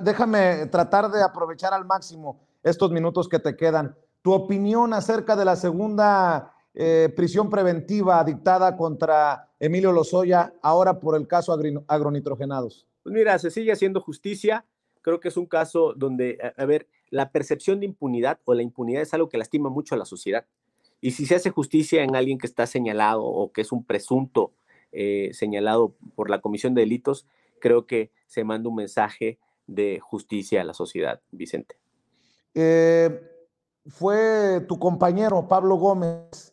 déjame tratar de aprovechar al máximo estos minutos que te quedan. Tu opinión acerca de la segunda eh, prisión preventiva dictada contra Emilio Lozoya, ahora por el caso agronitrogenados. Pues mira, se sigue haciendo justicia. Creo que es un caso donde, a, ver, la percepción de impunidad o la impunidad es algo que lastima mucho a la sociedad. Y si se hace justicia en alguien que está señalado o que es un presunto eh, señalado por la Comisión de Delitos, creo que se manda un mensaje de justicia a la sociedad, Vicente. Eh, fue tu compañero Pablo Gómez